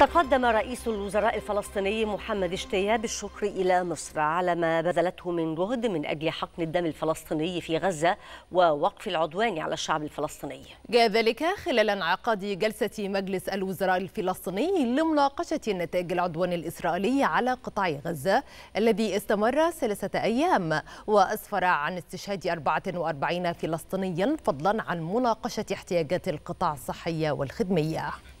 تقدم رئيس الوزراء الفلسطيني محمد اشتياب بالشكر إلى مصر على ما بذلته من جهد من أجل حقن الدم الفلسطيني في غزة ووقف العدوان على الشعب الفلسطيني جاء ذلك خلال انعقاد جلسة مجلس الوزراء الفلسطيني لمناقشة نتائج العدوان الإسرائيلي على قطاع غزة الذي استمر ثلاثة أيام وأسفر عن استشهاد 44 فلسطينيا فضلا عن مناقشة احتياجات القطاع الصحيه والخدمية